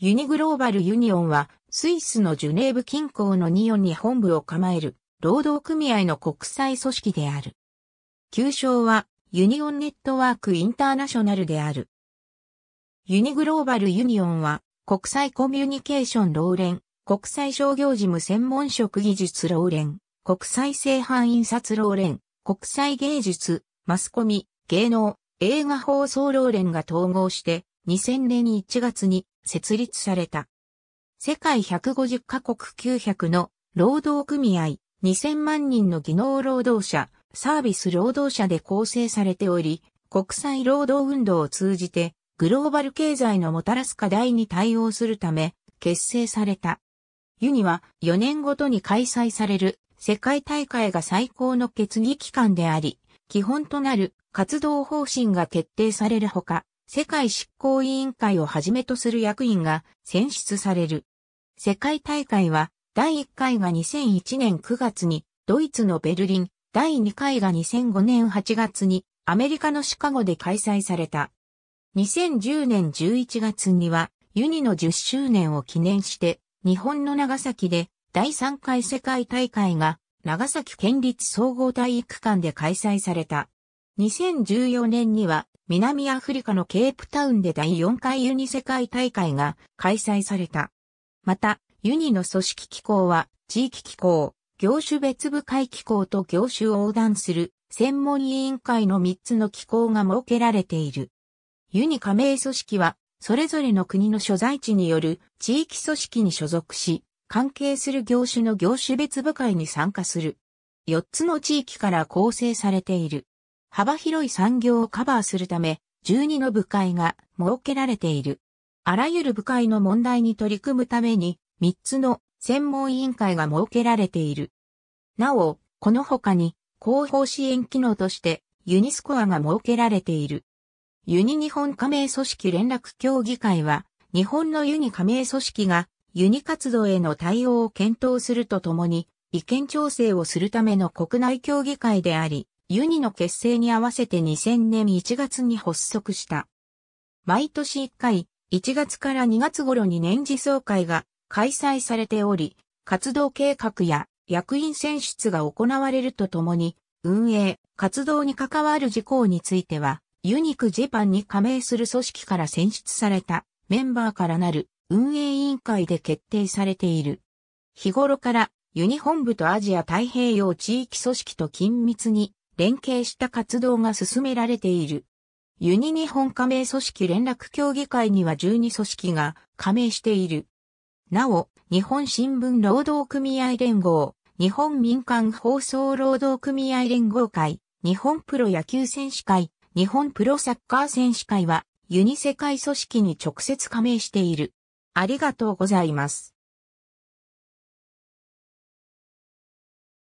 ユニグローバルユニオンは、スイスのジュネーブ近郊のニオンに本部を構える、労働組合の国際組織である。旧称は、ユニオンネットワークインターナショナルである。ユニグローバルユニオンは、国際コミュニケーション労連、国際商業事務専門職技術労連、国際製版印刷労連、国際芸術、マスコミ、芸能、映画放送労連が統合して、2000年1月に設立された。世界150カ国900の労働組合2000万人の技能労働者、サービス労働者で構成されており、国際労働運動を通じてグローバル経済のもたらす課題に対応するため結成された。ユニは4年ごとに開催される世界大会が最高の決議機関であり、基本となる活動方針が決定されるほか、世界執行委員会をはじめとする役員が選出される。世界大会は、第1回が2001年9月にドイツのベルリン、第2回が2005年8月にアメリカのシカゴで開催された。2010年11月にはユニの10周年を記念して日本の長崎で第3回世界大会が長崎県立総合体育館で開催された。2014年には南アフリカのケープタウンで第4回ユニ世界大会が開催された。また、ユニの組織機構は、地域機構、業種別部会機構と業種を横断する専門委員会の3つの機構が設けられている。ユニ加盟組織は、それぞれの国の所在地による地域組織に所属し、関係する業種の業種別部会に参加する。4つの地域から構成されている。幅広い産業をカバーするため、12の部会が設けられている。あらゆる部会の問題に取り組むために、3つの専門委員会が設けられている。なお、この他に、広報支援機能として、ユニスコアが設けられている。ユニ日本加盟組織連絡協議会は、日本のユニ加盟組織が、ユニ活動への対応を検討するとともに、意見調整をするための国内協議会であり、ユニの結成に合わせて2000年1月に発足した。毎年1回、1月から2月頃に年次総会が開催されており、活動計画や役員選出が行われるとともに、運営、活動に関わる事項については、ユニクジェパンに加盟する組織から選出されたメンバーからなる運営委員会で決定されている。日頃からユニ本部とアジア太平洋地域組織と緊密に連携した活動が進められている。ユニ日本加盟組織連絡協議会には12組織が加盟している。なお、日本新聞労働組合連合、日本民間放送労働組合連合会、日本プロ野球選手会、日本プロサッカー選手会はユニ世界組織に直接加盟している。ありがとうございます。